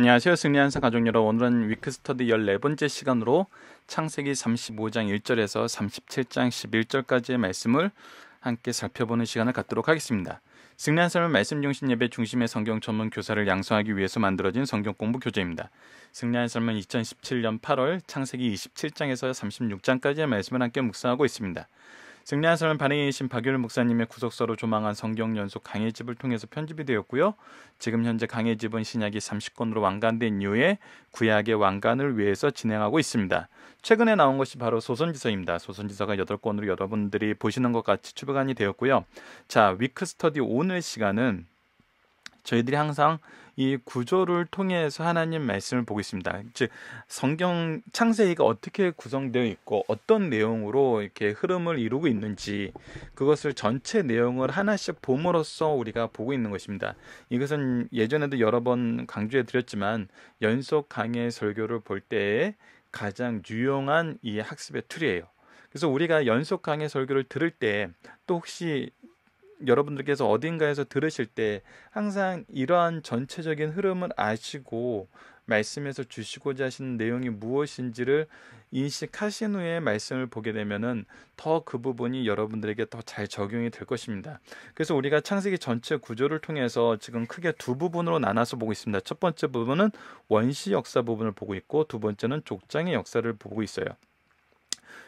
안녕하세요. 승리한 사 가족 여러분. 오늘은 위크스터디 14번째 시간으로 창세기 35장 1절에서 37장 11절까지의 말씀을 함께 살펴보는 시간을 갖도록 하겠습니다. 승리한 삶은 말씀 중심 예배 중심의 성경 전문 교사를 양성하기 위해서 만들어진 성경 공부 교재입니다. 승리한 삶은 2017년 8월 창세기 27장에서 36장까지의 말씀을 함께 묵상하고 있습니다. 승리한사람 반응이신 박유일 목사님의 구속서로 조망한 성경 연속 강의집을 통해서 편집이 되었고요. 지금 현재 강의집은 신약이 30권으로 완간된 이후에 구약의 완간을 위해서 진행하고 있습니다. 최근에 나온 것이 바로 소선지서입니다. 소선지서가 8권으로 여러분들이 보시는 것 같이 출간이 되었고요. 자, 위크스터디 오늘 시간은 저희들이 항상 이 구조를 통해서 하나님 말씀을 보고 있습니다. 즉 성경 창세기가 어떻게 구성되어 있고 어떤 내용으로 이렇게 흐름을 이루고 있는지 그것을 전체 내용을 하나씩 봄으로써 우리가 보고 있는 것입니다. 이것은 예전에도 여러 번 강조해 드렸지만 연속 강의 설교를 볼 때에 가장 유용한 이 학습의 툴이에요. 그래서 우리가 연속 강의 설교를 들을 때 또 혹시 여러분들께서 어딘가에서 들으실 때 항상 이러한 전체적인 흐름을 아시고 말씀에서 주시고자 하시는 내용이 무엇인지를 인식하신 후에 말씀을 보게 되면은 더 그 부분이 여러분들에게 더 잘 적용이 될 것입니다. 그래서 우리가 창세기 전체 구조를 통해서 지금 크게 두 부분으로 나눠서 보고 있습니다. 첫 번째 부분은 원시 역사 부분을 보고 있고 두 번째는 족장의 역사를 보고 있어요.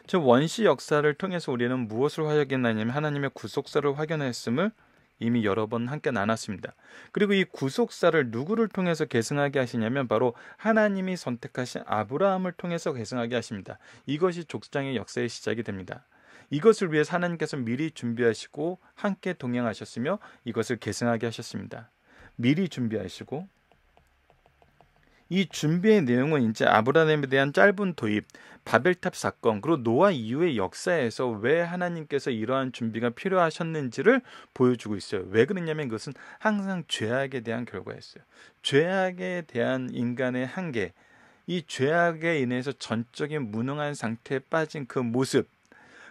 즉 원시 역사를 통해서 우리는 무엇을 확인하냐면 하나님의 구속사를 확인했음을 이미 여러 번 함께 나눴습니다. 그리고 이 구속사를 누구를 통해서 계승하게 하시냐면 바로 하나님이 선택하신 아브라함을 통해서 계승하게 하십니다. 이것이 족장의 역사의 시작이 됩니다. 이것을 위해 하나님께서 미리 준비하시고 함께 동행하셨으며 이것을 계승하게 하셨습니다. 미리 준비하시고 이 준비의 내용은 이제 아브라함에 대한 짧은 도입, 바벨탑 사건, 그리고 노아 이후의 역사에서 왜 하나님께서 이러한 준비가 필요하셨는지를 보여주고 있어요. 왜그러냐면 그것은 항상 죄악에 대한 결과였어요. 죄악에 대한 인간의 한계, 이 죄악에 인해서 전적인 무능한 상태에 빠진 그 모습,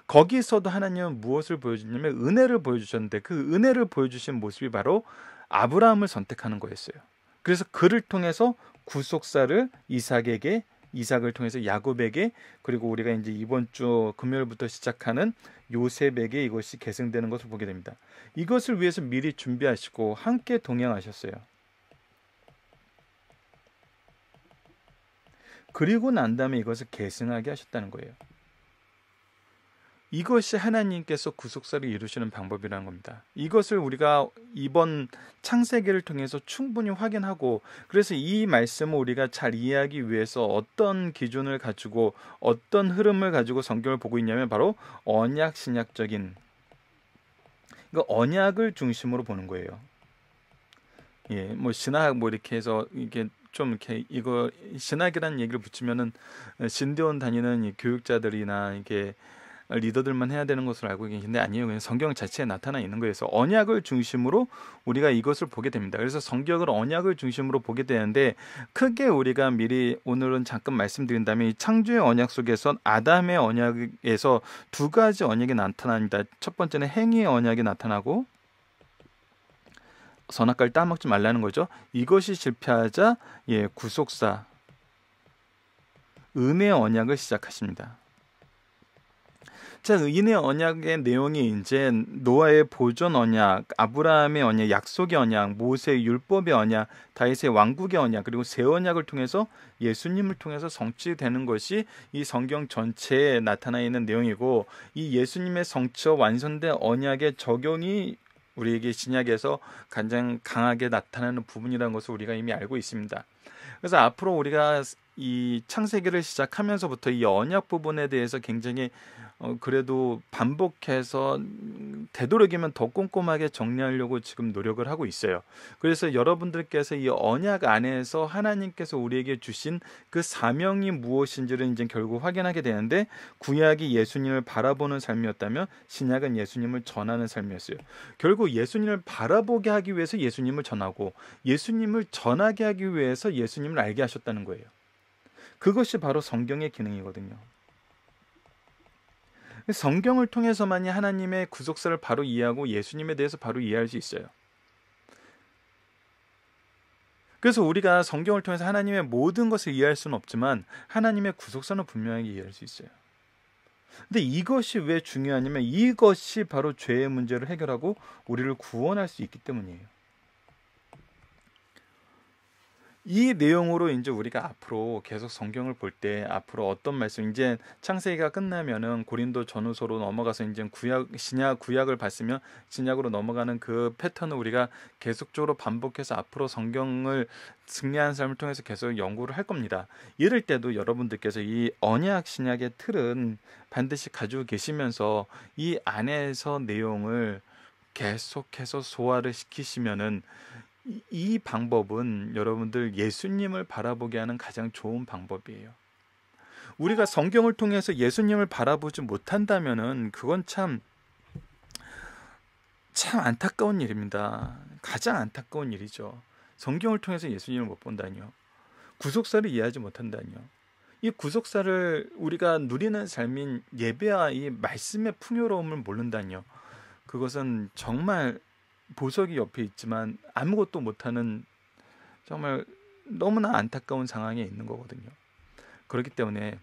거기서도 하나님은 무엇을 보여주냐면 은혜를 보여주셨는데 그 은혜를 보여주신 모습이 바로 아브라함을 선택하는 거였어요. 그래서 그를 통해서 구속사를 이삭에게 이삭을 통해서 야곱에게 그리고 우리가 이제 이번 주 금요일부터 시작하는 요셉에게 이것이 계승되는 것을 보게 됩니다. 이것을 위해서 미리 준비하시고 함께 동행하셨어요. 그리고 난 다음에 이것을 계승하게 하셨다는 거예요. 이것이 하나님께서 구속사를 이루시는 방법이라는 겁니다. 이것을 우리가 이번 창세기를 통해서 충분히 확인하고 그래서 이 말씀을 우리가 잘 이해하기 위해서 어떤 기준을 가지고 어떤 흐름을 가지고 성경을 보고 있냐면 바로 언약 신약적인 그 그러니까 언약을 중심으로 보는 거예요. 예, 뭐 신학 뭐 이렇게 해서 이게 좀 이렇게 이거 신학이라는 얘기를 붙이면은 신대원 다니는 이 교육자들이나 이게 리더들만 해야 되는 것으로 알고 계신데 아니에요. 그냥 성경 자체에 나타나 있는 거에서 언약을 중심으로 우리가 이것을 보게 됩니다. 그래서 성경을 언약을 중심으로 보게 되는데 크게 우리가 미리 오늘은 잠깐 말씀드린다면 이 창조의 언약 속에선 아담의 언약에서 두 가지 언약이 나타납니다. 첫 번째는 행위의 언약이 나타나고 선악과를 따먹지 말라는 거죠. 이것이 실패하자 예 구속사 은혜의 언약을 시작하십니다. 자, 의인의 언약의 내용이 이제 노아의 보존 언약, 아브라함의 언약, 약속의 언약, 모세의 율법의 언약, 다윗의 왕국의 언약, 그리고 새 언약을 통해서 예수님을 통해서 성취되는 것이 이 성경 전체에 나타나 있는 내용이고 이 예수님의 성취와 완성된 언약의 적용이 우리에게 신약에서 가장 강하게 나타나는 부분이라는 것을 우리가 이미 알고 있습니다. 그래서 앞으로 우리가 이 창세기를 시작하면서부터 이 언약 부분에 대해서 굉장히 어, 그래도 반복해서 되도록이면 더 꼼꼼하게 정리하려고 지금 노력을 하고 있어요. 그래서 여러분들께서 이 언약 안에서 하나님께서 우리에게 주신 그 사명이 무엇인지를 이제 결국 확인하게 되는데 구약이 예수님을 바라보는 삶이었다면 신약은 예수님을 전하는 삶이었어요. 결국 예수님을 바라보게 하기 위해서 예수님을 전하고 예수님을 전하게 하기 위해서 예수님을 알게 하셨다는 거예요. 그것이 바로 성경의 기능이거든요. 성경을 통해서만이 하나님의 구속사를 바로 이해하고 예수님에 대해서 바로 이해할 수 있어요. 그래서 우리가 성경을 통해서 하나님의 모든 것을 이해할 수는 없지만 하나님의 구속사는 분명하게 이해할 수 있어요. 근데 이것이 왜 중요하냐면 이것이 바로 죄의 문제를 해결하고 우리를 구원할 수 있기 때문이에요. 이 내용으로 이제 우리가 앞으로 계속 성경을 볼 때 앞으로 어떤 말씀 이제 창세기가 끝나면은 고린도 전후서로 넘어가서 이제 구약 신약 구약을 봤으면 신약으로 넘어가는 그 패턴을 우리가 계속적으로 반복해서 앞으로 성경을 승리한 삶을 통해서 계속 연구를 할 겁니다. 이럴 때도 여러분들께서 이 언약 신약의 틀은 반드시 가지고 계시면서 이 안에서 내용을 계속해서 소화를 시키시면은 이 방법은 여러분들 예수님을 바라보게 하는 가장 좋은 방법이에요. 우리가 성경을 통해서 예수님을 바라보지 못한다면은 그건 참, 참 안타까운 일입니다. 가장 안타까운 일이죠. 성경을 통해서 예수님을 못 본다니요. 구속사를 이해하지 못한다니요. 이 구속사를 우리가 누리는 삶인 예배와 이 말씀의 풍요로움을 모른다니요. 그것은 정말 보석이 옆에 있지만 아무것도 못하는 정말 너무나 안타까운 상황에 있는 거거든요. 그렇기 때문에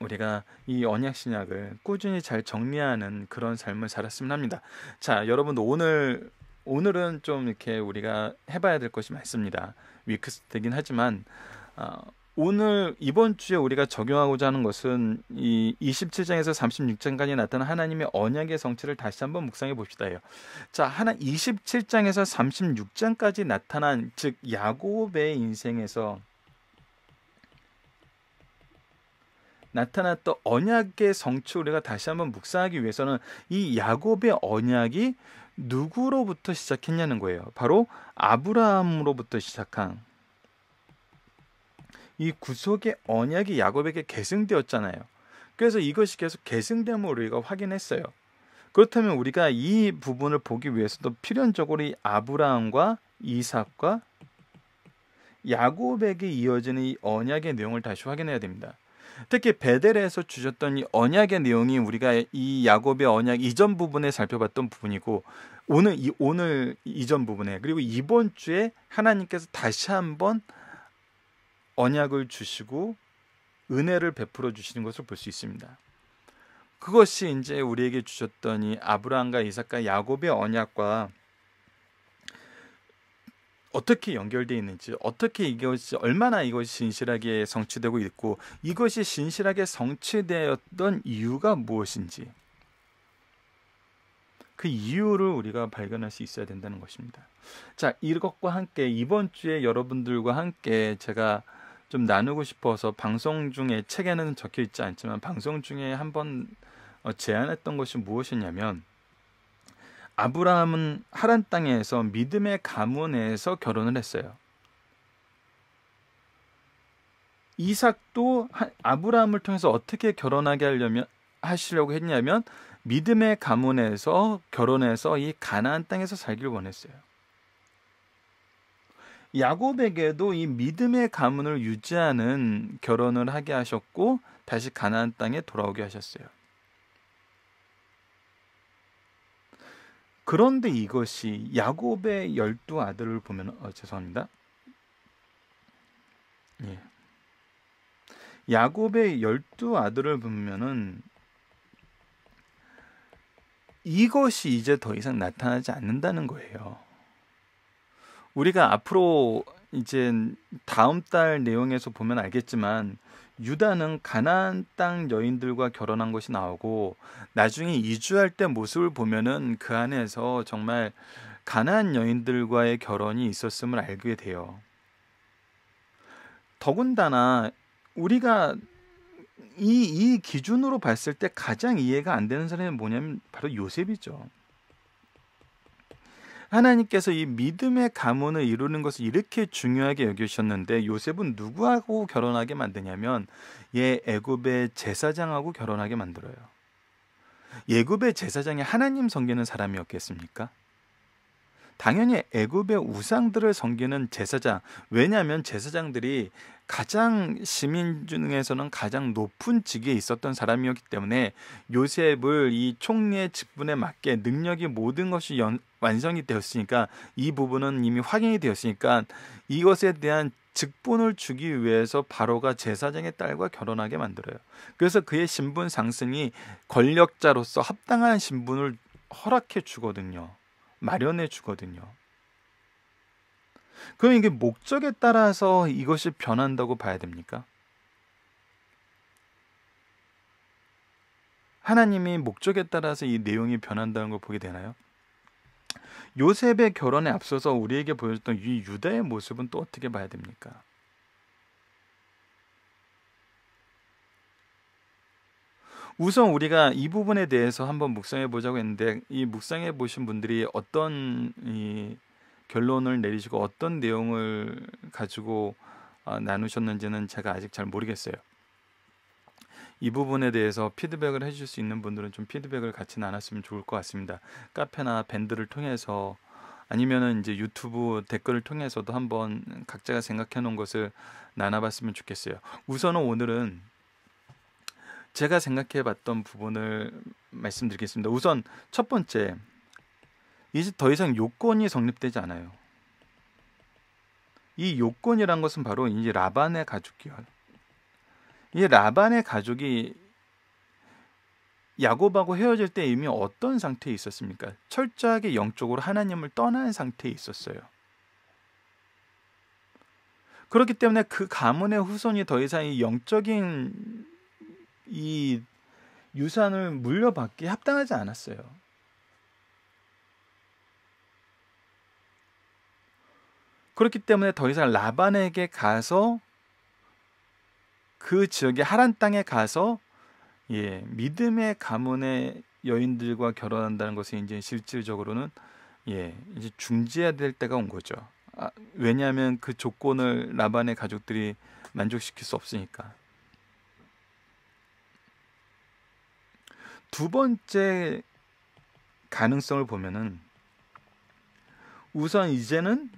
우리가 이 언약 신약을 꾸준히 잘 정리하는 그런 삶을 살았으면 합니다. 자, 여러분 오늘 오늘은 좀 이렇게 우리가 해봐야 될 것이 많습니다. 위크스되긴 하지만 어, 오늘 이번 주에 우리가 적용하고자 하는 것은 이 27장에서 36장까지 나타난 하나님의 언약의 성취를 다시 한번 묵상해 봅시다요. 자, 하나 27장에서 36장까지 나타난 즉 야곱의 인생에서 나타났던 언약의 성취 우리가 다시 한번 묵상하기 위해서는 이 야곱의 언약이 누구로부터 시작했냐는 거예요. 바로 아브라함으로부터 시작한 이 구속의 언약이 야곱에게 계승되었잖아요. 그래서 이것이 계속 계승됨을 우리가 확인했어요. 그렇다면 우리가 이 부분을 보기 위해서도 필연적으로 이 아브라함과 이삭과 야곱에게 이어지는 이 언약의 내용을 다시 확인해야 됩니다. 특히 베델에서 주셨던 이 언약의 내용이 우리가 이 야곱의 언약 이전 부분에 살펴봤던 부분이고 오늘 이 오늘 이전 부분에 그리고 이번 주에 하나님께서 다시 한번 언약을 주시고 은혜를 베풀어 주시는 것을 볼 수 있습니다. 그것이 이제 우리에게 주셨더니 아브라함과 이삭과 야곱의 언약과 어떻게 연결되어 있는지 어떻게 이것이 얼마나 이것이 진실하게 성취되고 있고 이것이 진실하게 성취되었던 이유가 무엇인지 그 이유를 우리가 발견할 수 있어야 된다는 것입니다. 자, 이것과 함께 이번 주에 여러분들과 함께 제가 좀 나누고 싶어서 방송 중에 책에는 적혀 있지 않지만 방송 중에 한번 어, 제안했던 것이 무엇이냐면 아브라함은 하란 땅에서 믿음의 가문에서 결혼을 했어요. 이삭도 아브라함을 통해서 어떻게 결혼하게 하려면 하시려고 했냐면 믿음의 가문에서 결혼해서 이 가나안 땅에서 살기를 원했어요. 야곱에게도 이 믿음의 가문을 유지하는 결혼을 하게 하셨고 다시 가나안 땅에 돌아오게 하셨어요. 그런데 이것이 야곱의 열두 아들을 보면 어, 죄송합니다. 예. 야곱의 열두 아들을 보면은 이것이 이제 더 이상 나타나지 않는다는 거예요. 우리가 앞으로 이제 다음 달 내용에서 보면 알겠지만 유다는 가나안 땅 여인들과 결혼한 것이 나오고 나중에 이주할 때 모습을 보면은 그 안에서 정말 가나안 여인들과의 결혼이 있었음을 알게 돼요. 더군다나 우리가 이, 이 기준으로 봤을 때 가장 이해가 안 되는 사람이 뭐냐면 바로 요셉이죠. 하나님께서 이 믿음의 가문을 이루는 것을 이렇게 중요하게 여기셨는데 요셉은 누구하고 결혼하게 만드냐면 예 애굽의 제사장하고 결혼하게 만들어요. 예굽의 제사장이 하나님 섬기는 사람이었겠습니까? 당연히 애굽의 우상들을 섬기는 제사장. 왜냐하면 제사장들이 가장 시민 중에서는 가장 높은 직위에 있었던 사람이었기 때문에 요셉을 이 총리의 직분에 맞게 능력이 모든 것이 연, 완성이 되었으니까 이 부분은 이미 확인이 되었으니까 이것에 대한 직분을 주기 위해서 바로가 제사장의 딸과 결혼하게 만들어요. 그래서 그의 신분 상승이 권력자로서 합당한 신분을 허락해 주거든요. 마련해 주거든요. 그럼 이게 목적에 따라서 이것이 변한다고 봐야 됩니까? 하나님이 목적에 따라서 이 내용이 변한다는 걸 보게 되나요? 요셉의 결혼에 앞서서 우리에게 보여줬던 이 유대의 모습은 또 어떻게 봐야 됩니까? 우선 우리가 이 부분에 대해서 한번 묵상해 보자고 했는데 이 묵상해 보신 분들이 어떤 이 결론을 내리시고 어떤 내용을 가지고 어, 나누셨는지는 제가 아직 잘 모르겠어요. 이 부분에 대해서 피드백을 해줄 수 있는 분들은 좀 피드백을 같이 나눴으면 좋을 것 같습니다. 카페나 밴드를 통해서 아니면은 이제 유튜브 댓글을 통해서도 한번 각자가 생각해 놓은 것을 나눠봤으면 좋겠어요. 우선은 오늘은 제가 생각해 봤던 부분을 말씀드리겠습니다. 우선 첫 번째, 이제 더 이상 요건이 성립되지 않아요. 이 요건이란 것은 바로 이제 라반의 가죽 기열 이 라반의 가족이 야곱하고 헤어질 때 이미 어떤 상태에 있었습니까? 철저하게 영적으로 하나님을 떠난 상태에 있었어요. 그렇기 때문에 그 가문의 후손이 더 이상 이 영적인 이 유산을 물려받기 합당하지 않았어요. 그렇기 때문에 더 이상 라반에게 가서 그 지역의 하란 땅에 가서 예, 믿음의 가문의 여인들과 결혼한다는 것은 이제 실질적으로는 예, 이제 중지해야 될 때가 온 거죠. 아, 왜냐하면 그 조건을 라반의 가족들이 만족시킬 수 없으니까. 두 번째 가능성을 보면은 우선 이제는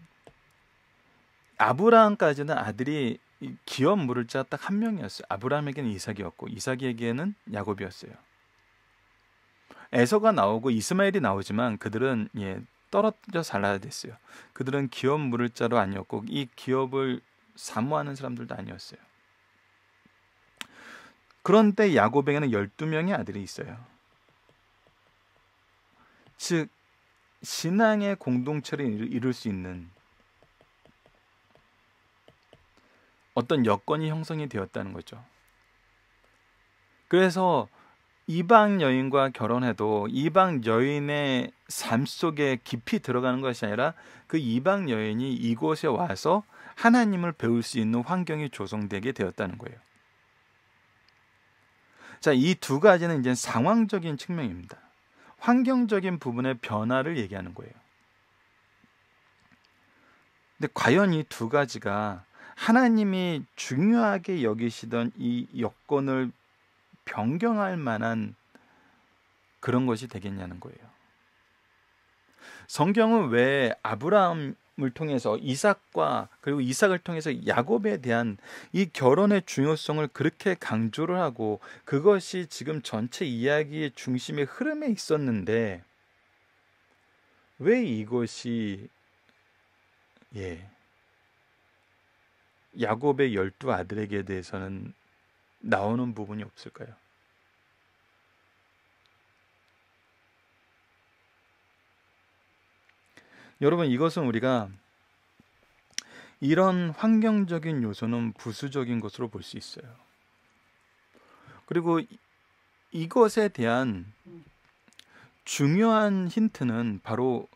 아브라함까지는 아들이 기업 물을 자딱 한 명이었어요. 아브라함에게는 이삭이었고 이삭에게는 야곱이었어요. 에서가 나오고 이스마엘이 나오지만 그들은 예, 떨어져 살아야 됐어요. 그들은 기업 물을 자로 아니었고 이 기업을 사모하는 사람들도 아니었어요. 그런데 야곱에게는 12명의 아들이 있어요. 즉 신앙의 공동체를 이룰 수 있는 어떤 여건이 형성이 되었다는 거죠. 그래서 이방 여인과 결혼해도 이방 여인의 삶 속에 깊이 들어가는 것이 아니라 그 이방 여인이 이곳에 와서 하나님을 배울 수 있는 환경이 조성되게 되었다는 거예요. 자, 이 두 가지는 이제 상황적인 측면입니다. 환경적인 부분의 변화를 얘기하는 거예요. 근데 과연 이 두 가지가 하나님이 중요하게 여기시던 이 여건을 변경할 만한 그런 것이 되겠냐는 거예요. 성경은 왜 아브라함을 통해서 이삭과 그리고 이삭을 통해서 야곱에 대한 이 결혼의 중요성을 그렇게 강조를 하고 그것이 지금 전체 이야기의 중심의 흐름에 있었는데 왜 이것이 예 야곱의 열두 아들에게 대해서는 나오는 부분이 없을까요? 여러분 이것은 우리가 이런 환경적인 요소는 부수적인 것으로 볼 수 있어요. 그리고 이것에 대한 중요한 힌트는 바로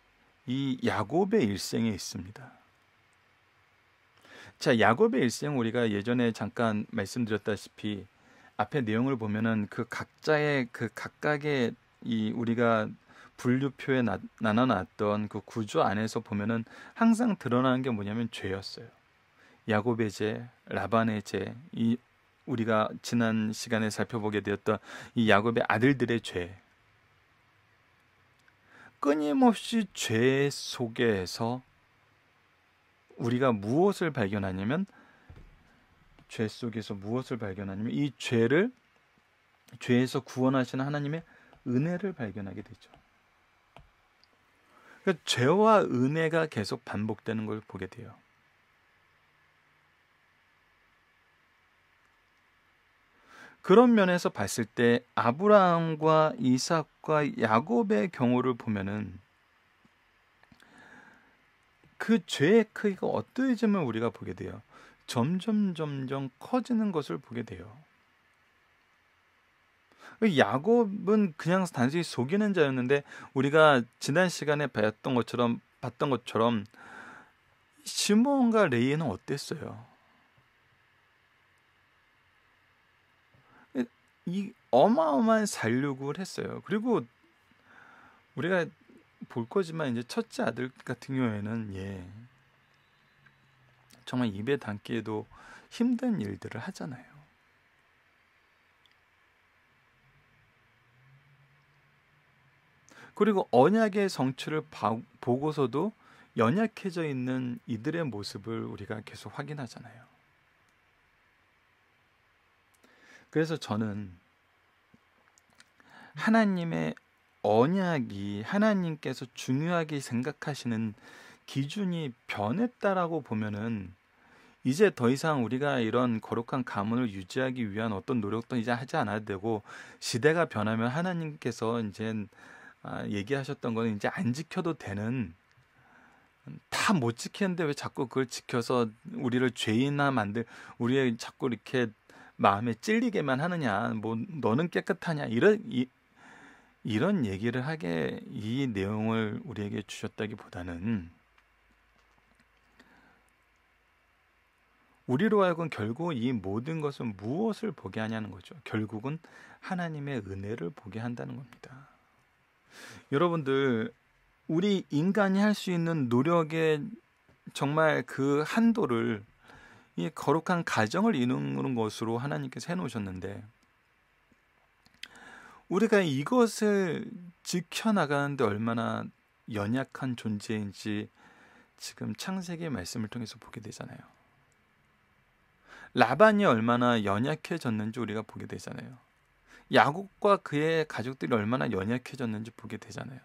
이 야곱의 일생에 있습니다. 자, 야곱의 일생 우리가 예전에 잠깐 말씀드렸다시피 앞에 내용을 보면은 그 각자의 그 각각의 이 우리가 분류표에 나, 나눠놨던 그 구조 안에서 보면은 항상 드러나는 게 뭐냐면 죄였어요. 야곱의 죄, 라반의 죄, 이 우리가 지난 시간에 살펴보게 되었던 이 야곱의 아들들의 죄. 끊임없이 죄 속에서 우리가 무엇을 발견하냐면 죄 속에서 무엇을 발견하냐면 이 죄를 죄에서 구원하시는 하나님의 은혜를 발견하게 되죠. 그러니까 죄와 은혜가 계속 반복되는 걸 보게 돼요. 그런 면에서 봤을 때 아브라함과 이삭과 야곱의 경우를 보면은 그 죄의 크기가 어떠해지면 우리가 보게 돼요. 점점 점점 커지는 것을 보게 돼요. 야곱은 그냥 단순히 속이는 자였는데 우리가 지난 시간에 봤던 것처럼 봤던 것처럼 시몬과 레이는 어땠어요? 이 어마어마한 살육을 했어요. 그리고 우리가 볼 거지만 이제 첫째 아들 같은 경우에는 예 정말 입에 담기에도 힘든 일들을 하잖아요. 그리고 언약의 성취를 봐, 보고서도 연약해져 있는 이들의 모습을 우리가 계속 확인하잖아요. 그래서 저는 하나님의 언약이 하나님께서 중요하게 생각하시는 기준이 변했다라고 보면은 이제 더 이상 우리가 이런 거룩한 가문을 유지하기 위한 어떤 노력도 이제 하지 않아도 되고 시대가 변하면 하나님께서 이제 아, 얘기하셨던 거는 이제 안 지켜도 되는 다 못 지키는데 왜 자꾸 그걸 지켜서 우리를 죄인나 만들 우리의 자꾸 이렇게 마음에 찔리게만 하느냐 뭐 너는 깨끗하냐 이런 이, 이런 얘기를 하게 이 내용을 우리에게 주셨다기보다는 우리로 하여금 결국 이 모든 것은 무엇을 보게 하냐는 거죠. 결국은 하나님의 은혜를 보게 한다는 겁니다. 여러분들, 우리 인간이 할 수 있는 노력의 정말 그 한도를 이 거룩한 가정을 이루는 것으로 하나님께서 해놓으셨는데, 우리가 이것을 지켜나가는데 얼마나 연약한 존재인지 지금 창세기의 말씀을 통해서 보게 되잖아요. 라반이 얼마나 연약해졌는지 우리가 보게 되잖아요. 야곱과 그의 가족들이 얼마나 연약해졌는지 보게 되잖아요.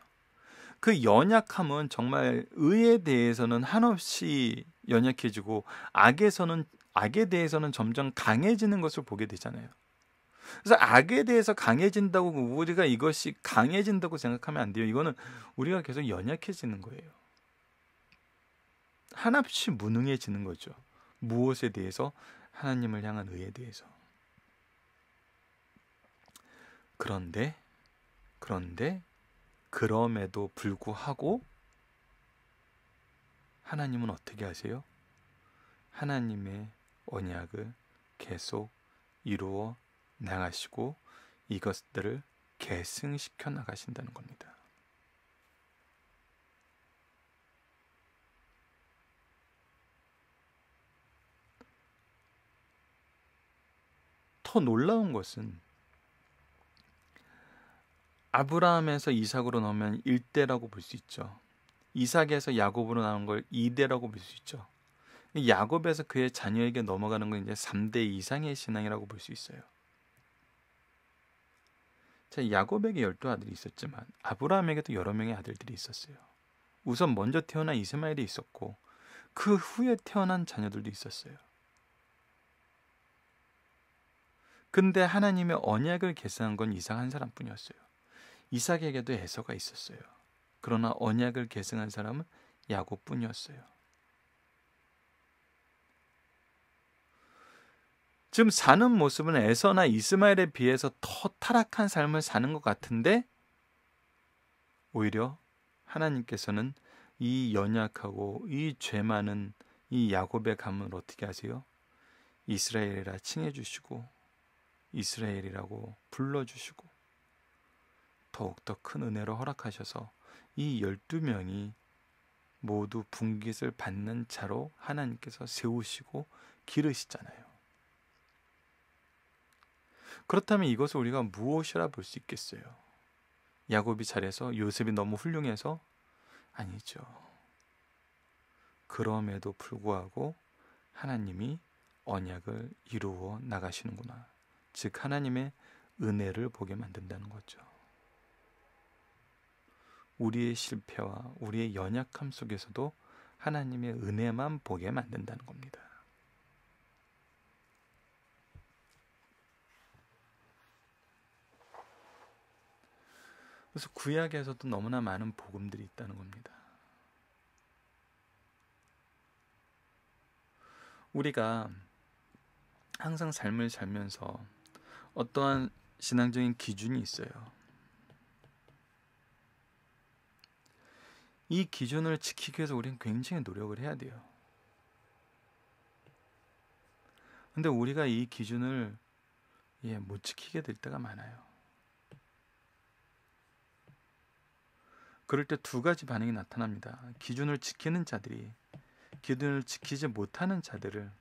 그 연약함은 정말 의에 대해서는 한없이 연약해지고 악에서는 악에 대해서는 점점 강해지는 것을 보게 되잖아요. 그래서 악에 대해서 강해진다고 우리가 이것이 강해진다고 생각하면 안 돼요. 이거는 우리가 계속 연약해지는 거예요. 하나이 무능해지는 거죠. 무엇에 대해서 하나님을 향한 의에 대해서. 그런데 그런데 그럼에도 불구하고 하나님은 어떻게 하세요? 하나님의 언약을 계속 이루어 나가시고 이것들을 계승시켜 나가신다는 겁니다. 더 놀라운 것은 아브라함에서 이삭으로 나오면 1대라고 볼 수 있죠. 이삭에서 야곱으로 나온 걸 2대라고 볼 수 있죠. 야곱에서 그의 자녀에게 넘어가는 건 이제 3대 이상의 신앙이라고 볼 수 있어요. 자, 야곱에게 열두 아들이 있었지만 아브라함에게도 여러 명의 아들들이 있었어요. 우선 먼저 태어난 이스마엘이 있었고 그 후에 태어난 자녀들도 있었어요. 근데 하나님의 언약을 계승한 건이상한 사람뿐이었어요. 이삭에게도 에서가 있었어요. 그러나 언약을 계승한 사람은 야곱뿐이었어요. 지금 사는 모습은 에서나 이스마엘에 비해서 더 타락한 삶을 사는 것 같은데 오히려 하나님께서는 이 연약하고 이 죄 많은 이 야곱의 감을 어떻게 하세요? 이스라엘이라 칭해 주시고 이스라엘이라고 불러 주시고 더욱더 큰 은혜로 허락하셔서 이 열두 명이 모두 분깃을 받는 자로 하나님께서 세우시고 기르시잖아요. 그렇다면 이것을 우리가 무엇이라 볼 수 있겠어요? 야곱이 잘해서 요셉이 너무 훌륭해서 아니죠. 그럼에도 불구하고 하나님이 언약을 이루어 나가시는구나. 즉 하나님의 은혜를 보게 만든다는 거죠. 우리의 실패와 우리의 연약함 속에서도 하나님의 은혜만 보게 만든다는 겁니다. 그래서 구약에서도 너무나 많은 복음들이 있다는 겁니다. 우리가 항상 삶을 살면서 어떠한 신앙적인 기준이 있어요. 이 기준을 지키기 위해서 우리는 굉장히 노력을 해야 돼요. 근데 우리가 이 기준을 예, 못 지키게 될 때가 많아요. 그럴 때 두 가지 반응이 나타납니다. 기준을 지키는 자들이 기준을 지키지 못하는 자들을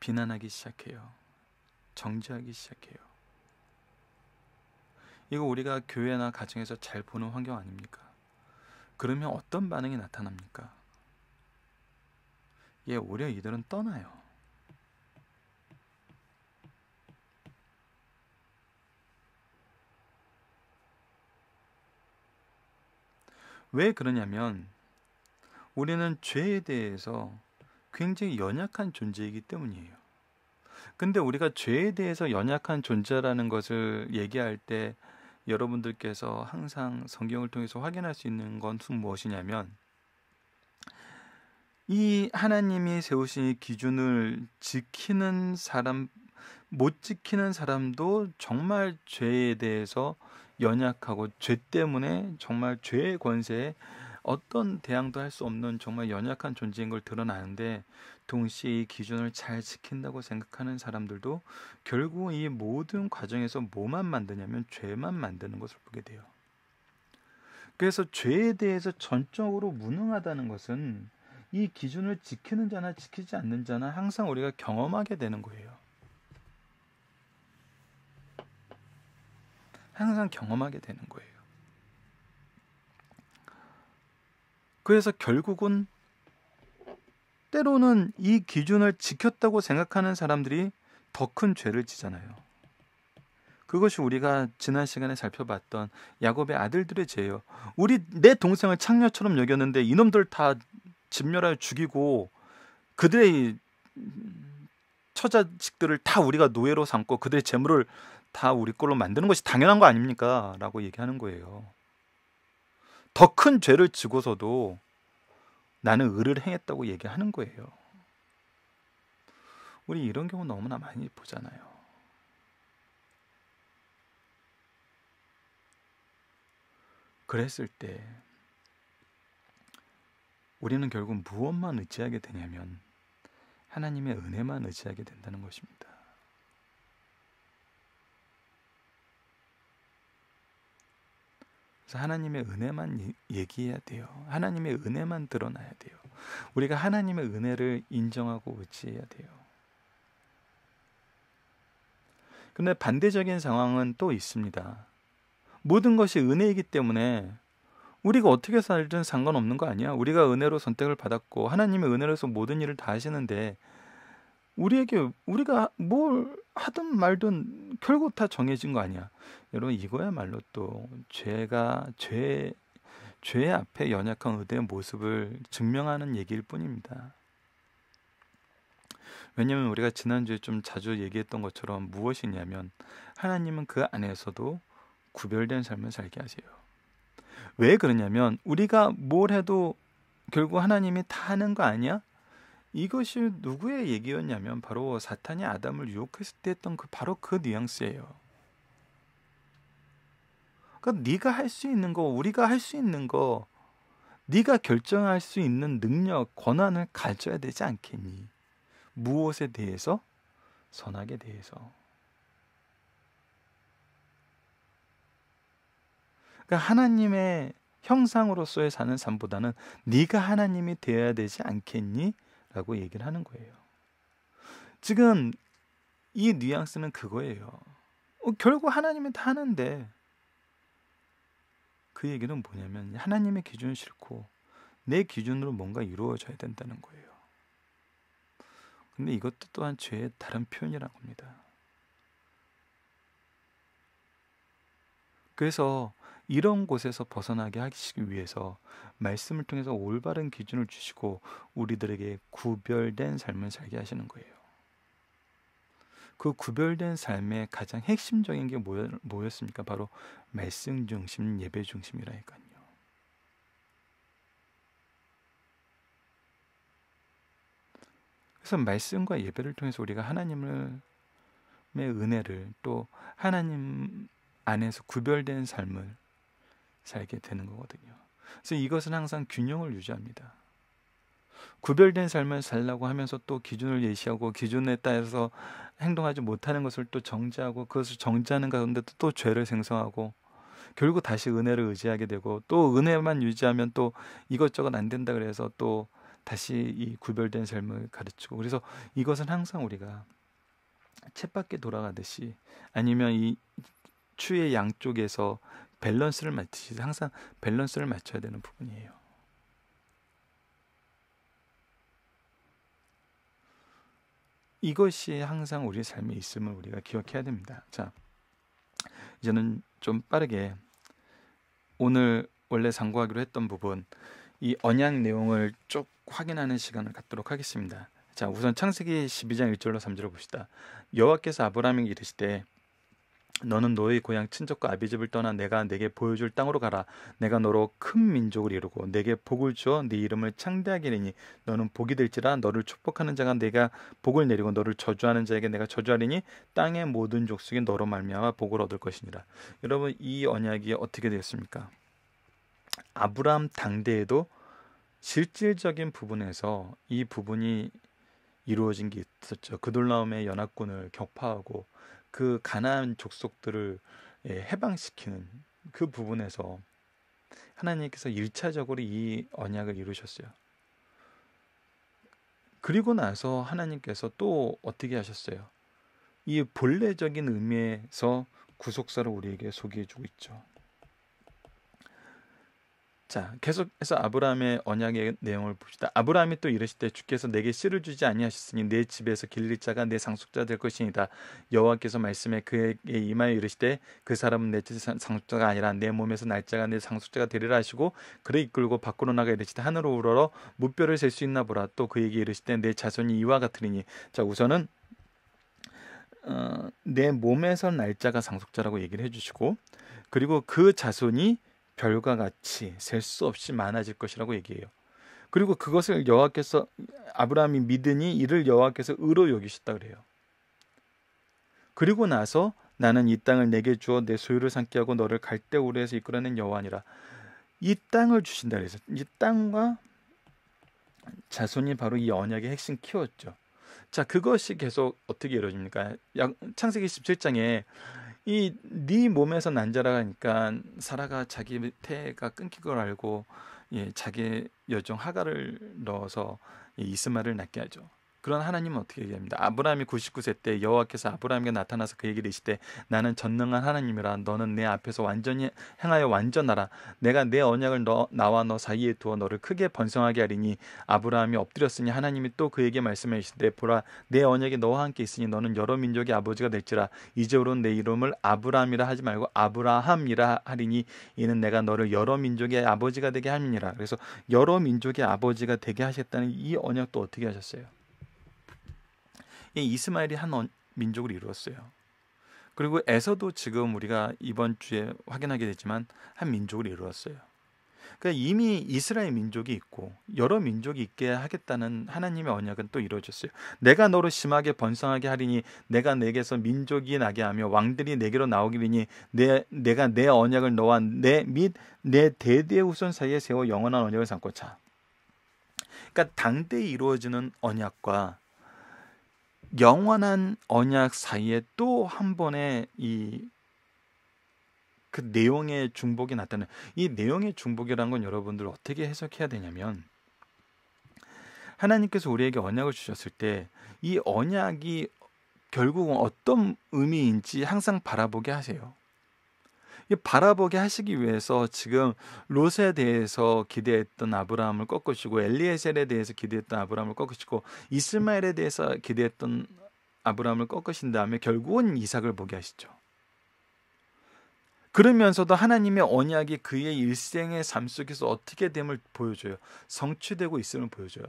비난하기 시작해요. 정죄하기 시작해요. 이거 우리가 교회나 가정에서 잘 보는 환경 아닙니까? 그러면 어떤 반응이 나타납니까? 예, 오히려 이들은 떠나요. 왜 그러냐면 우리는 죄에 대해서 굉장히 연약한 존재이기 때문이에요. 근데 우리가 죄에 대해서 연약한 존재라는 것을 얘기할 때 여러분들께서 항상 성경을 통해서 확인할 수 있는 건 무엇이냐면 이 하나님이 세우신 기준을 지키는 사람 못 지키는 사람도 정말 죄에 대해서 연약하고 죄 때문에 정말 죄의 권세에 어떤 대항도 할 수 없는 정말 연약한 존재인 걸 드러나는데 동시에 이 기준을 잘 지킨다고 생각하는 사람들도 결국 이 모든 과정에서 뭐만 만드냐면 죄만 만드는 것을 보게 돼요. 그래서 죄에 대해서 전적으로 무능하다는 것은 이 기준을 지키는 자나 지키지 않는 자나 항상 우리가 경험하게 되는 거예요. 항상 경험하게 되는 거예요. 그래서 결국은 때로는 이 기준을 지켰다고 생각하는 사람들이 더 큰 죄를 지잖아요. 그것이 우리가 지난 시간에 살펴봤던 야곱의 아들들의 죄예요. 우리 내 동생을 창녀처럼 여겼는데 이놈들 다 진멸하여 죽이고 그들의 처자식들을 다 우리가 노예로 삼고 그들의 재물을 다 우리 걸로 만드는 것이 당연한 거 아닙니까? 라고 얘기하는 거예요. 더 큰 죄를 지고서도 나는 의를 행했다고 얘기하는 거예요. 우리 이런 경우 너무나 많이 보잖아요. 그랬을 때 우리는 결국 무엇만 의지하게 되냐면 하나님의 은혜만 의지하게 된다는 것입니다. 그래서 하나님의 은혜만 예, 얘기해야 돼요. 하나님의 은혜만 드러나야 돼요. 우리가 하나님의 은혜를 인정하고 의지해야 돼요. 근데 반대적인 상황은 또 있습니다. 모든 것이 은혜이기 때문에 우리가 어떻게 살든 상관없는 거 아니야? 우리가 은혜로 선택을 받았고 하나님의 은혜로서 모든 일을 다 하시는데 우리에게 우리가 뭘 하든 말든 결국 다 정해진 거 아니야. 여러분 이거야말로 또 죄가 죄, 죄 앞에 연약한 의대의 모습을 증명하는 얘기일 뿐입니다. 왜냐하면 우리가 지난주에 좀 자주 얘기했던 것처럼 무엇이냐면 하나님은 그 안에서도 구별된 삶을 살게 하세요. 왜 그러냐면 우리가 뭘 해도 결국 하나님이 다 하는 거 아니야? 이것이 누구의 얘기였냐면 바로 사탄이 아담을 유혹했을 때 했던 그 바로 그 뉘앙스예요. 그러니까 네가 할 수 있는 거, 우리가 할 수 있는 거, 네가 결정할 수 있는 능력, 권한을 가져야 되지 않겠니? 무엇에 대해서? 선악에 대해서. 그러니까 하나님의 형상으로서의 사는 삶보다는 네가 하나님이 되어야 되지 않겠니? 라고 얘기를 하는 거예요. 지금 이 뉘앙스는 그거예요. 어, 결국 하나님은 다 하는데 그 얘기는 뭐냐면 하나님의 기준 싫고 내 기준으로 뭔가 이루어져야 된다는 거예요. 근데 이것도 또한 죄의 다른 표현이라는 겁니다. 그래서 이런 곳에서 벗어나게 하시기 위해서 말씀을 통해서 올바른 기준을 주시고 우리들에게 구별된 삶을 살게 하시는 거예요. 그 구별된 삶의 가장 핵심적인 게 뭐였습니까? 바로 말씀 중심, 예배 중심이라니까요. 그래서 말씀과 예배를 통해서 우리가 하나님의 은혜를 또 하나님 안에서 구별된 삶을 살게 되는 거거든요. 그래서 이것은 항상 균형을 유지합니다. 구별된 삶을 살라고 하면서 또 기준을 예시하고 기준에 따라서 행동하지 못하는 것을 또 정지하고 그것을 정지하는 가운데 또 죄를 생성하고 결국 다시 은혜를 의지하게 되고 또 은혜만 유지하면 또 이것저것 안 된다 그래서 또 다시 이 구별된 삶을 가르치고 그래서 이것은 항상 우리가 쳇바퀴 돌아가듯이 아니면 이 추의 양쪽에서 밸런스를 맞추시 항상 밸런스를 맞춰야 되는 부분이에요. 이것이 항상 우리 삶에 있음을 우리가 기억해야 됩니다. 자, 이제는 좀 빠르게 오늘 원래 상고하기로 했던 부분 이 언약 내용을 쭉 확인하는 시간을 갖도록 하겠습니다. 자, 우선 창세기 12장 1절로 3절을 봅시다. 여호와께서 아브라함에게 이르시되 너는 너의 고향 친척과 아비집을 떠나 내가 내게 보여줄 땅으로 가라. 내가 너로 큰 민족을 이루고 내게 복을 주어 네 이름을 창대하게리니 너는 복이 될지라 너를 축복하는 자가 내가 복을 내리고 너를 저주하는 자에게 내가 저주하리니 땅의 모든 족속이 너로 말미암아 복을 얻을 것이니라. 여러분 이 언약이 어떻게 되었습니까? 아브라함 당대에도 실질적인 부분에서 이 부분이 이루어진 게 있었죠. 그돌라움의 연합군을 격파하고 그 가나안 족속들을 예, 해방시키는 그 부분에서 하나님께서 일차적으로 이 언약을 이루셨어요. 그리고 나서 하나님께서 또 어떻게 하셨어요? 이 본래적인 의미에서 구속사를 우리에게 소개해 주고 있죠. 자, 계속해서 아브라함의 언약의 내용을 봅시다. 아브라함이 또 이르시되 주께서 내게 씨를 주지 아니하셨으니 내 집에서 길리 자가 내 상속자 될 것이니다. 여호와께서 말씀해 그에게 이마에 이르시되 그 사람은 내 상속자가 아니라 내 몸에서 날짜가 내 상속자가 되리라 하시고 그를 이끌고 밖으로 나가 이르시되 하늘로 우러러 무뼈를 셀 수 있나 보라. 또 그에게 이르시되 내 자손이 이와 같으리니. 자, 우선은 어, 내 몸에서 날짜가 상속자라고 얘기를 해주시고 그리고 그 자손이 별과 같이 셀 수 없이 많아질 것이라고 얘기해요. 그리고 그것을 여호와께서 아브라함이 믿으니 이를 여호와께서 의로 여기셨다 그래요. 그리고 나서 나는 이 땅을 내게 주어 내 소유를 삼게 하고 너를 갈대우레에서 이끌어낸 여호와니라. 이 땅을 주신다 그래서 이 땅과 자손이 바로 이 언약의 핵심 키웠죠. 자, 그것이 계속 어떻게 이루어집니까? 창세기 17장에 이네 몸에서 난 자라니까 사라가 자기 태가 끊긴 걸 알고 예, 자기 여정 하가를 넣어서 이 이스마를 낳게 하죠. 그런 하나님은 어떻게 얘기합니다. 아브라함이 99세 때 여호와께서 아브라함에게 나타나서 그얘기 이르시되 나는 전능한 하나님이라 너는 내 앞에서 완전히 행하여 완전하라 내가 내 언약을 너, 나와 너 사이에 두어 너를 크게 번성하게 하리니 아브라함이 엎드렸으니 하나님이 또 그에게 말씀해주시되 보라 내 언약이 너와 함께 있으니 너는 여러 민족의 아버지가 될지라 이제로는 내 이름을 아브라함이라 하지 말고 아브라함이라 하리니 이는 내가 너를 여러 민족의 아버지가 되게 함이니라 그래서 여러 민족의 아버지가 되게 하셨다는 이 언약도 어떻게 하셨어요? 이스마엘이 이한 민족을 이루었어요. 그리고 에서도 지금 우리가 이번 주에 확인하게 되지만 한 민족을 이루었어요. 그러니까 이미 이스라엘 민족이 있고 여러 민족이 있게 하겠다는 하나님의 언약은 또 이루어졌어요. 내가 너로 심하게 번성하게 하리니 내가 내게서 민족이 나게 하며 왕들이 내게로 나오기리니 내, 내가 내 언약을 너와 내 및 내 대대 후손 사이에 세워 영원한 언약을 삼고자. 그러니까 당대 에 이루어지는 언약과 영원한 언약 사이에 또 한 번의 이그 내용의 중복이 나타나. 이 내용의 중복이라는 건 여러분들 어떻게 해석해야 되냐면 하나님께서 우리에게 언약을 주셨을 때 이 언약이 결국은 어떤 의미인지 항상 바라보게 하세요. 바라보게 하시기 위해서 지금 롯에 대해서 기대했던 아브라함을 꺾으시고 엘리에셀에 대해서 기대했던 아브라함을 꺾으시고 이스마엘에 대해서 기대했던 아브라함을 꺾으신 다음에 결국은 이삭을 보게 하시죠. 그러면서도 하나님의 언약이 그의 일생의 삶 속에서 어떻게 됨을 보여줘요. 성취되고 있음을 보여줘요.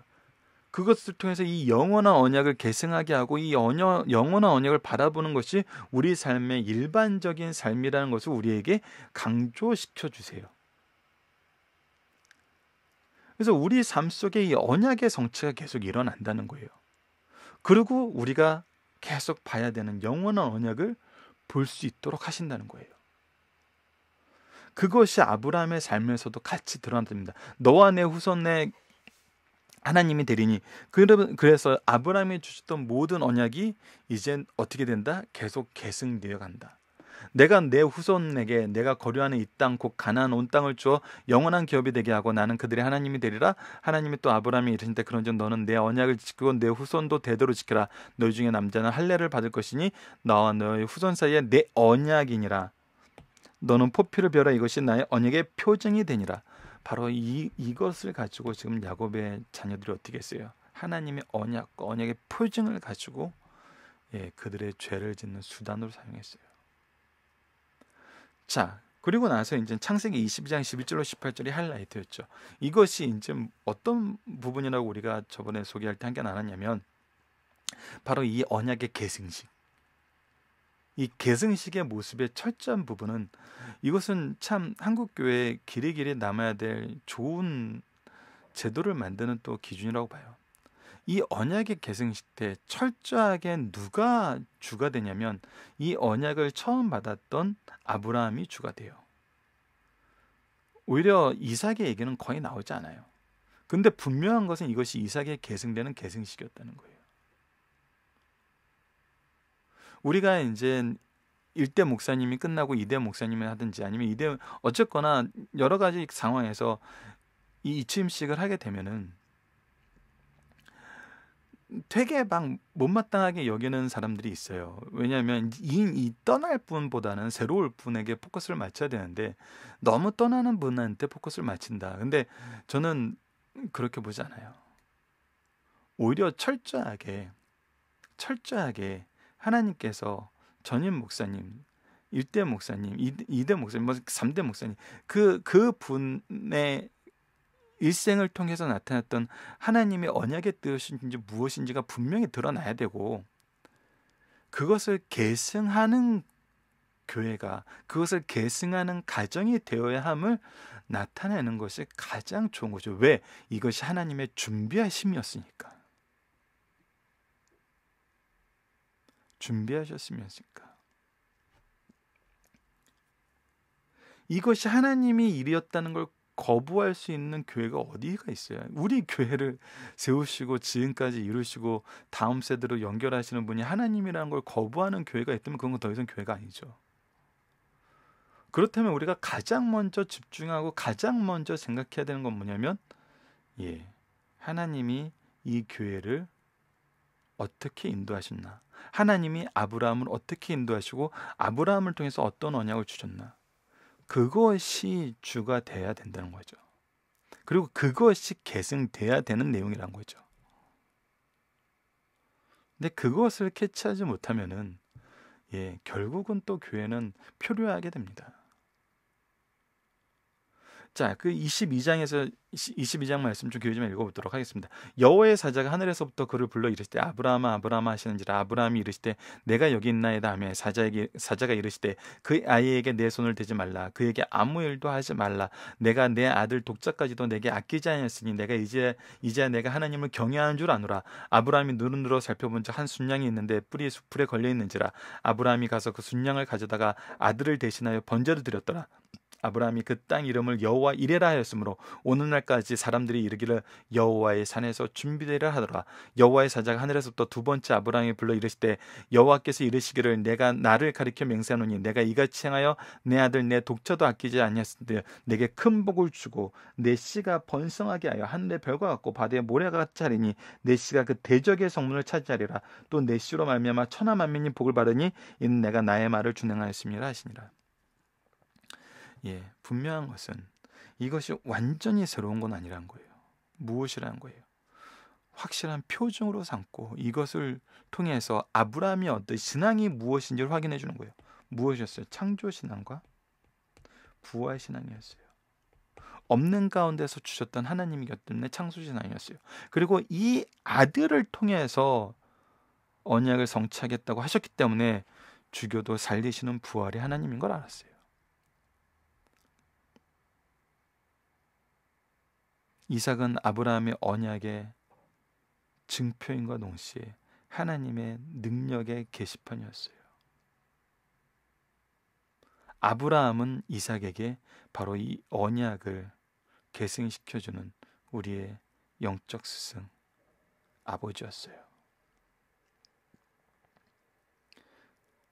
그것을 통해서 이 영원한 언약을 계승하게 하고 이 언여, 영원한 언약을 바라보는 것이 우리 삶의 일반적인 삶이라는 것을 우리에게 강조시켜 주세요. 그래서 우리 삶 속에 이 언약의 성취가 계속 일어난다는 거예요. 그리고 우리가 계속 봐야 되는 영원한 언약을 볼 수 있도록 하신다는 거예요. 그것이 아브라함의 삶에서도 같이 드러납니다. 너와 내 후손의 하나님이 되리니 그래서 아브라함이 주셨던 모든 언약이 이젠 어떻게 된다? 계속 계승되어 간다. 내가 내 후손에게 내가 거류하는 이 땅 곧가난안온 땅을 주어 영원한 기업이 되게 하고 나는 그들의 하나님이 되리라 하나님이 또 아브라함이 이르신데 그런즉 너는 내 언약을 지키고 내 후손도 대대로 지켜라 너희 중에 남자는 할례를 받을 것이니 나와 너의 후손 사이에 내 언약이니라 너는 포피를 벼라 이것이 나의 언약의 표징이 되니라 바로 이 이것을 가지고 지금 야곱의 자녀들이 어떻게 했어요? 하나님의 언약과 언약의 표징을 가지고 예, 그들의 죄를 짓는 수단으로 사용했어요. 자, 그리고 나서 이제 창세기 22장 11절로 18절이 하이라이트였죠. 이것이 이제 어떤 부분이라고 우리가 저번에 소개할 때 한 게 나눴냐면 바로 이 언약의 계승식. 이 계승식의 모습의 철저한 부분은 이것은 참 한국 교회에 길이 길이 남아야 될 좋은 제도를 만드는 또 기준이라고 봐요. 이 언약의 계승식 때 철저하게 누가 주가 되냐면 이 언약을 처음 받았던 아브라함이 주가 돼요. 오히려 이삭의 얘기는 거의 나오지 않아요. 근데 분명한 것은 이것이 이삭의 계승되는 계승식이었다는 거예요. 우리가 이제 일대 목사님이 끝나고 이대 목사님을 하든지 아니면 이대 어쨌거나 여러 가지 상황에서 이 이침식을 하게 되면은 되게 막 못마땅하게 여기는 사람들이 있어요. 왜냐하면 이 떠날 분보다는 새로울 분에게 포커스를 맞춰야 되는데 너무 떠나는 분한테 포커스를 맞춘다. 근데 저는 그렇게 보지 않아요. 오히려 철저하게 철저하게 하나님께서 전임 목사님, 일대 목사님, 이대 목사님, 뭐삼대 목사님 그그 그 분의 일생을 통해서 나타났던 하나님의 언약의 뜻인지 무엇인지가 분명히 드러나야 되고 그것을 계승하는 교회가 그것을 계승하는 가정이 되어야 함을 나타내는 것이 가장 좋은 거죠. 왜? 이것이 하나님의 준비하심이었으니까. 준비하셨으면습까 이것이 하나님이 일이었다는 걸 거부할 수 있는 교회가 어디가 있어요? 우리 교회를 세우시고 지금까지 이루시고 다음 세대로 연결하시는 분이 하나님이라는 걸 거부하는 교회가 있다면 그건 더 이상 교회가 아니죠. 그렇다면 우리가 가장 먼저 집중하고 가장 먼저 생각해야 되는 건 뭐냐면 예. 하나님이 이 교회를 어떻게 인도하셨나? 하나님이 아브라함을 어떻게 인도하시고 아브라함을 통해서 어떤 언약을 주셨나? 그것이 주가 돼야 된다는 거죠. 그리고 그것이 계승돼야 되는 내용이란 거죠. 근데 그것을 캐치하지 못하면은 예, 결국은 또 교회는 표류하게 됩니다. 자, 그 22장에서 22장 말씀 좀 교회 좀 읽어보도록 하겠습니다. 여호와의 사자가 하늘에서부터 그를 불러 이르시되 아브라함아 아브라함아 하시는지라 아브라함이 이르시되 내가 여기 있나이다 하며 사자에게 사자가 이르시되 그 아이에게 내 손을 대지 말라 그에게 아무 일도 하지 말라 내가 내 아들 독자까지도 내게 아끼지 않았으니 내가 이제 이제 내가 하나님을 경외하는 줄 아노라 아브라함이 눈을 들어 살펴본 즉한 순양이 있는데 뿌리 에 수풀에 걸려 있는지라 아브라함이 가서 그 순양을 가져다가 아들을 대신하여 번제를 드렸더라 아브라함이 그 땅 이름을 여호와 이레라 하였으므로 오늘날까지 사람들이 이르기를 여호와의 산에서 준비되라 하더라 여호와의 사자가 하늘에서또 두 번째 아브라함이 불러 이르시되 여호와께서 이르시기를 내가 나를 가리켜 맹세하노니 내가 이같이 행하여 내 아들 내 독처도 아끼지 아니하였으되 내게 큰 복을 주고 내 씨가 번성하게 하여 하늘의 별과 같고 바다의 모래가 같이 하리니 내 씨가 그 대적의 성문을 차지하리라 또 내 씨로 말미암아 천하 만민이 복을 받으니 이는 내가 나의 말을 준행하였음이라 하시니라 예, 분명한 것은 이것이 완전히 새로운 건 아니란 거예요. 무엇이란 거예요? 확실한 표정으로 삼고 이것을 통해서 아브라함이 어떤 신앙이 무엇인지를 확인해 주는 거예요. 무엇이었어요? 창조 신앙과 부활 신앙이었어요. 없는 가운데서 주셨던 하나님이기 때문에 창조 신앙이었어요. 그리고 이 아들을 통해서 언약을 성취하겠다고 하셨기 때문에 죽여도 살리시는 부활의 하나님인 걸 알았어요. 이삭은 아브라함의 언약의 증표인과 동시에 하나님의 능력의 게시판이었어요. 아브라함은 이삭에게 바로 이 언약을 계승시켜주는 우리의 영적 스승, 아버지였어요.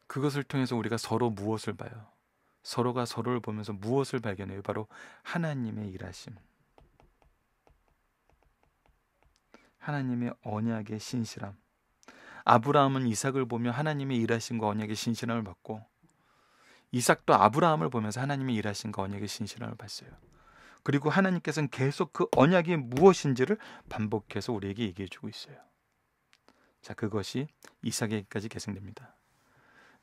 그것을 통해서 우리가 서로 무엇을 봐요? 서로가 서로를 보면서 무엇을 발견해요? 바로 하나님의 일하심. 하나님의 언약의 신실함. 아브라함은 이삭을 보며 하나님의 일하신거 그 언약의 신실함을 받고 이삭도 아브라함을 보면서 하나님의 일하신거 그 언약의 신실함을 봤어요. 그리고 하나님께서는 계속 그 언약이 무엇인지를 반복해서 우리에게 얘기해 주고 있어요. 자, 그것이 이삭에게까지 계승됩니다.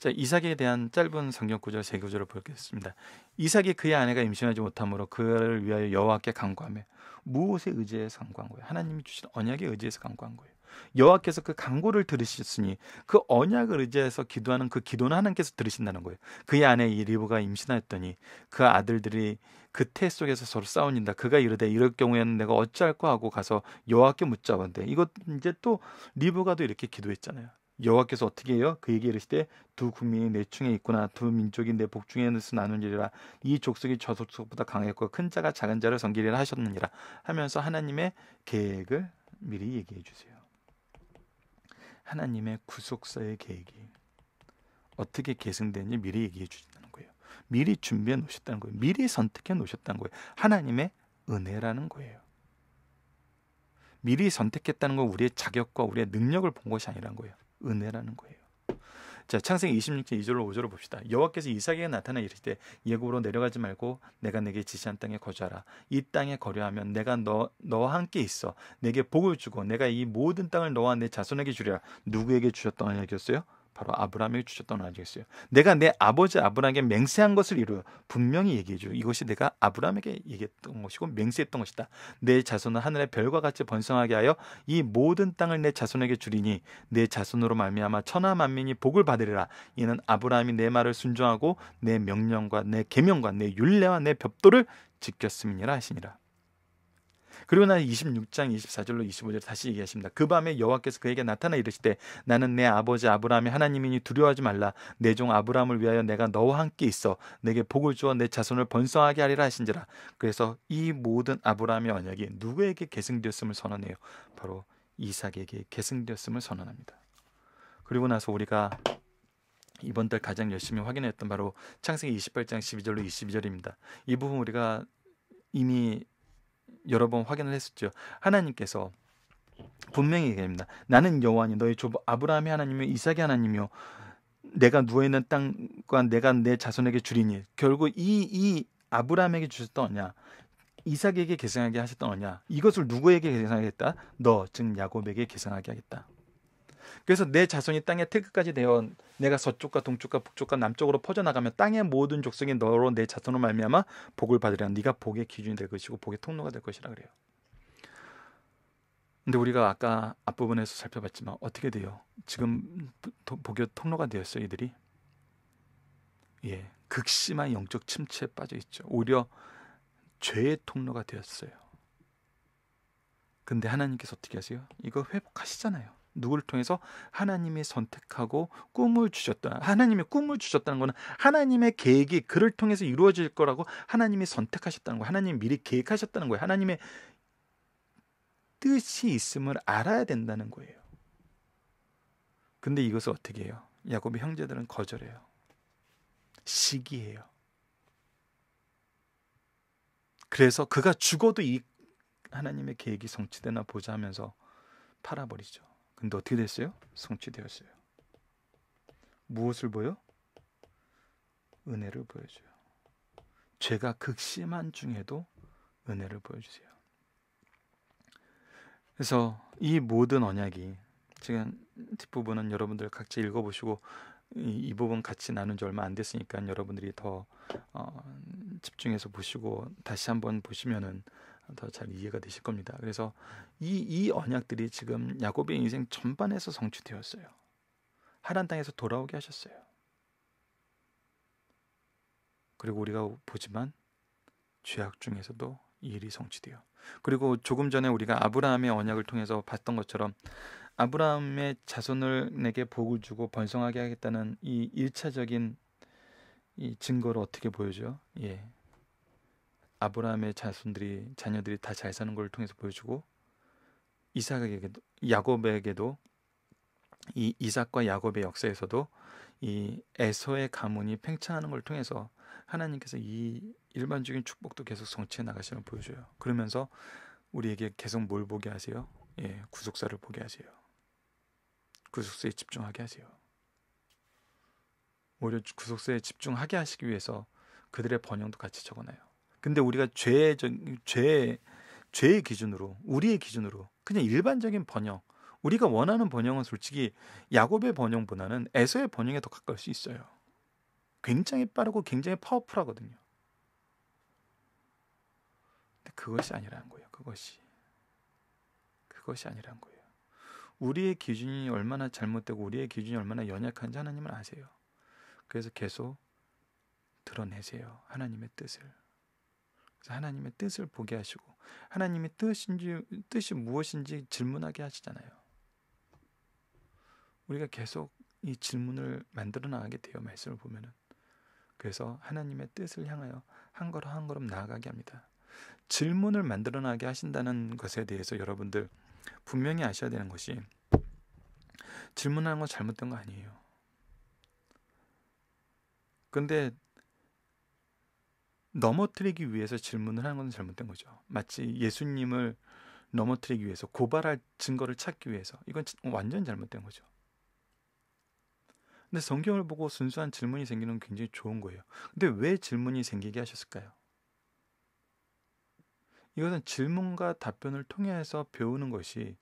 자, 이삭에 대한 짧은 성경 구절 세 구절을 보겠습니다. 이삭이 그의 아내가 임신하지 못함으로 그를 위하여 여호와께 간구하며 무엇에 의지해서 간구한 거예요? 하나님이 주신 언약에 의지해서 간구한 거예요. 여호와께서 그간구를 들으셨으니 그 언약을 의지해서 기도하는 그 기도는 하나님께서 들으신다는 거예요. 그의 아내 이 리브가 임신하였더니 그 아들들이 그 태 속에서 서로 싸우는다. 그가 이르되 이럴 경우에는 내가 어찌할까 하고 가서 여호와께 묻자본데 이것 이제 또 리브가도 이렇게 기도했잖아요. 여호와께서 어떻게 해요? 그 얘기 이르시되 두 국민이 내 중에 있구나 두 민족이 내 복중에 넣어서 나누리라 이 족속이 저 족속보다 강했고 큰 자가 작은 자를 섬기리라 하셨느니라 하면서 하나님의 계획을 미리 얘기해 주세요. 하나님의 구속사의 계획이 어떻게 계승되는지 미리 얘기해 주신다는 거예요. 미리 준비해 놓으셨다는 거예요. 미리 선택해 놓으셨다는 거예요. 하나님의 은혜라는 거예요. 미리 선택했다는 건 우리의 자격과 우리의 능력을 본 것이 아니란 거예요. 은혜라는 거예요. 자, 창세기 26장 2절로 5절로 봅시다. 여호와께서 이삭에게 나타나 이르시되 예고로 내려가지 말고 내가 네게 지시한 땅에 거주하라. 이 땅에 거려하면 내가 너 너와 함께 있어 내게 복을 주고 내가 이 모든 땅을 너와 내 자손에게 주랴. 누구에게 주셨던 이야기였어요 바로 아브라함에게 주셨던 언약이었어요. 내가 내 아버지 아브라함에게 맹세한 것을 이루어 분명히 얘기해 주. 이것이 내가 아브라함에게 얘기했던 것이고 맹세했던 것이다. 내 자손은 하늘의 별과 같이 번성하게 하여 이 모든 땅을 내 자손에게 주리니 내 자손으로 말미암아 천하 만민이 복을 받으리라. 이는 아브라함이 내 말을 순종하고 내 명령과 내 계명과 내 율례와 내 벽도를 지켰음이니라 하시니라. 그리고 난 26장 24절로 25절 다시 얘기하십니다. 그 밤에 여호와께서 그에게 나타나 이르시되 나는 내 아버지 아브라함의 하나님이니 두려워하지 말라 내 종 아브라함을 위하여 내가 너와 함께 있어 내게 복을 주어 내 자손을 번성하게 하리라 하신지라. 그래서 이 모든 아브라함의 언약이 누구에게 계승되었음을 선언해요. 바로 이삭에게 계승되었음을 선언합니다. 그리고 나서 우리가 이번 달 가장 열심히 확인했던 바로 창세기 28장 12절로 22절입니다. 이 부분 우리가 이미 여러 번 확인을 했었죠. 하나님께서 분명히 얘기합니다. 나는 여호와니 너희 조부 아브라함의 하나님이요 이삭의 하나님이요 내가 누워 있는 땅과 내가 내 자손에게 주리니 결국 이 이 아브라함에게 주셨던 언냐 이삭에게 계승하게 하셨던 언냐 이것을 누구에게 계승하겠다? 너 즉 야곱에게 계승하게 하겠다. 그래서 내 자손이 땅의 태극까지 되어 내가 서쪽과 동쪽과 북쪽과 남쪽으로 퍼져나가며 땅의 모든 족속이 너로 내 자손으로 말미암아 복을 받으리라. 네가 복의 기준이 될 것이고 복의 통로가 될 것이라 그래요. 근데 우리가 아까 앞부분에서 살펴봤지만 어떻게 돼요? 지금 복의 통로가 되었어요, 이들이. 예, 극심한 영적 침체에 빠져 있죠. 오히려 죄의 통로가 되었어요. 근데 하나님께서 어떻게 하세요? 이거 회복하시잖아요. 누구를 통해서 하나님이 선택하고 꿈을 주셨다. 하나님의 꿈을 주셨다는 것은 하나님의 계획이 그를 통해서 이루어질 거라고 하나님이 선택하셨다는 거예요. 하나님이 미리 계획하셨다는 거예요. 하나님의 뜻이 있음을 알아야 된다는 거예요. 근데 이것을 어떻게 해요? 야곱의 형제들은 거절해요. 시기해요. 그래서 그가 죽어도 이 하나님의 계획이 성취되나 보자 하면서 팔아버리죠. 근데 어떻게 됐어요? 성취되었어요. 무엇을 보여? 은혜를 보여줘요. 죄가 극심한 중에도 은혜를 보여주세요. 그래서 이 모든 언약이 지금 뒷부분은 여러분들 각자 읽어보시고 이, 이 부분 같이 나눈 지 얼마 안 됐으니까 여러분들이 더 어, 집중해서 보시고 다시 한번 보시면은 더잘 이해가 되실 겁니다. 그래서 이, 이 언약들이 지금 야곱의 인생 전반에서 성취되었어요. 하란 땅에서 돌아오게 하셨어요. 그리고 우리가 보지만 죄악 중에서도 이 일이 성취되어 그리고 조금 전에 우리가 아브라함의 언약을 통해서 봤던 것처럼 아브라함의 자손을 내게 복을 주고 번성하게 하겠다는 이 일차적인 이 증거를 어떻게 보여줘 예. 아브라함의 자손들이 자녀들이 다 잘 사는 걸 통해서 보여주고 이삭에게도 야곱에게도 이 이삭과 야곱의 역사에서도 이 에서의 가문이 팽창하는 걸 통해서 하나님께서 이 일반적인 축복도 계속 성취해 나가시는 걸 보여줘요. 그러면서 우리에게 계속 뭘 보게 하세요? 예, 구속사를 보게 하세요. 구속사에 집중하게 하세요. 오히려 구속사에 집중하게 하시기 위해서 그들의 번영도 같이 적어놔요. 근데 우리가 죄의 죄 죄의 기준으로 우리의 기준으로 그냥 일반적인 번영 우리가 원하는 번영은 솔직히 야곱의 번영보다는 에서의 번영에더 가까울 수 있어요. 굉장히 빠르고 굉장히 파워풀하거든요. 근데 그것이 아니라는 거예요. 그것이 그것이 아니라는 거예요. 우리의 기준이 얼마나 잘못되고 우리의 기준이 얼마나 연약한지 하나님은 아세요. 그래서 계속 드러내세요. 하나님의 뜻을. 하나님의 뜻을 보게 하시고 하나님의 뜻인지 뜻이 무엇인지 질문하게 하시잖아요. 우리가 계속 이 질문을 만들어 나가게 되어 말씀을 보면은. 그래서 하나님의 뜻을 향하여 한 걸음 한 걸음 나아가게 합니다. 질문을 만들어 나게 하신다는 것에 대해서 여러분들 분명히 아셔야 되는 것이 질문하는 건 잘못된 거 아니에요. 근데 넘어뜨리기 위해서 질문을 하는 건 잘못된 거죠. 마치 예수님을 넘어뜨리기 위해서 고발할 증거를 찾기 위해서 이건 완전 잘못된 거죠. 근데 성경을 보고 순수한 질문이 생기는 건 굉장히 좋은 거예요. 근데 왜 질문이 생기게 하셨을까요? 이것은 질문과 답변을 통해서 배우는 것이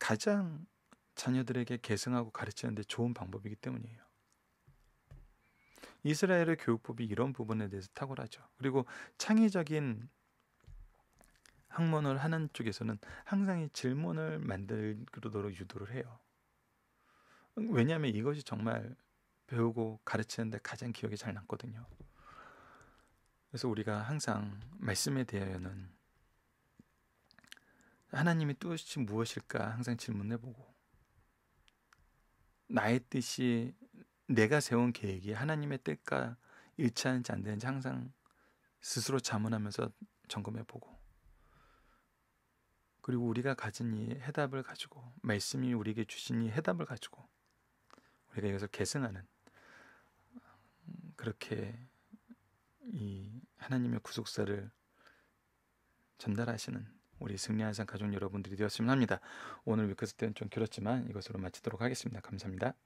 가장 자녀들에게 계승하고 가르치는데 좋은 방법이기 때문이에요. 이스라엘의 교육법이 이런 부분에 대해서 탁월하죠. 그리고 창의적인 학문을 하는 쪽에서는 항상 이 질문을 만들도록 유도를 해요. 왜냐하면 이것이 정말 배우고 가르치는데 가장 기억에 잘 남거든요. 그래서 우리가 항상 말씀에 대하여는 하나님이 뜻이 무엇일까 항상 질문해보고 나의 뜻이 내가 세운 계획이 하나님의 뜻과 일치하는지 안 되는지 항상 스스로 자문하면서 점검해 보고 그리고 우리가 가진 이 해답을 가지고 말씀이 우리에게 주신 이 해답을 가지고 우리가 여기서 계승하는 그렇게 이 하나님의 구속사를 전달하시는 우리 승리한 상 가족 여러분들이 되었으면 합니다. 오늘 위크스 때는 좀 길었지만 이것으로 마치도록 하겠습니다. 감사합니다.